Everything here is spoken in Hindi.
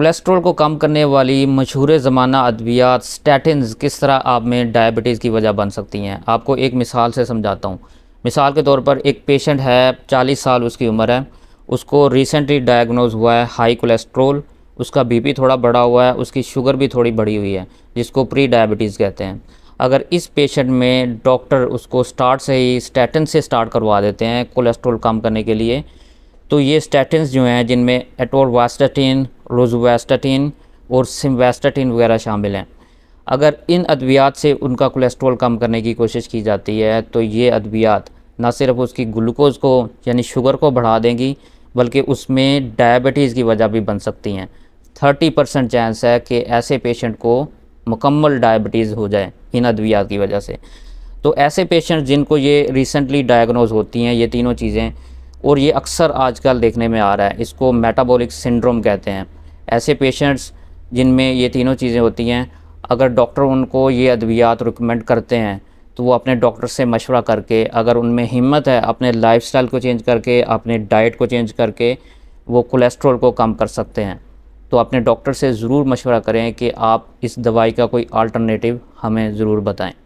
कोलेस्ट्रॉल को कम करने वाली मशहूर ज़माना अद्वियात स्टैटिनस किस तरह आप में डायबिटीज़ की वजह बन सकती हैं आपको एक मिसाल से समझाता हूँ मिसाल के तौर पर एक पेशेंट है चालीस साल उसकी उम्र है उसको रिसेंटली डायग्नोज हुआ है हाई कोलेस्ट्रोल उसका बीपी थोड़ा बढ़ा हुआ है उसकी शुगर भी थोड़ी बढ़ी हुई है जिसको प्री डायबिटीज़ कहते हैं अगर इस पेशेंट में डॉक्टर उसको स्टार्ट से ही स्टैटिन से स्टार्ट करवा देते हैं कोलेस्ट्रोल कम करने के लिए तो ये स्टैटिन जो हैं जिनमें एटोरवास्टाटिन रोजवेस्टाटीन और सिमवेस्टाटिन वगैरह शामिल हैं अगर इन अद्वियात से उनका कोलेस्ट्रॉल कम करने की कोशिश की जाती है तो ये अद्वियात ना सिर्फ उसकी ग्लूकोज़ को यानी शुगर को बढ़ा देंगी बल्कि उसमें डायबिटीज़ की वजह भी बन सकती हैं थर्टी परसेंट चांस है कि ऐसे पेशेंट को मुकम्मल डायबिटीज़ हो जाए इन अद्वियात की वजह से तो ऐसे पेशेंट जिनको ये रिसेंटली डायग्नोज होती हैं ये तीनों चीज़ें और ये अक्सर आजकल देखने में आ रहा है इसको मेटाबॉलिक सिंड्रोम कहते हैं ऐसे पेशेंट्स जिनमें ये तीनों चीज़ें होती हैं अगर डॉक्टर उनको ये अद्वियात रिकमेंड करते हैं तो वो अपने डॉक्टर से मशवरा करके अगर उनमें हिम्मत है अपने लाइफस्टाइल को चेंज करके अपने डाइट को चेंज करके वो कोलेस्ट्रॉल को कम कर सकते हैं तो अपने डॉक्टर से ज़रूर मशवरा करें कि आप इस दवाई का कोई अल्टरनेटिव हमें ज़रूर बताएं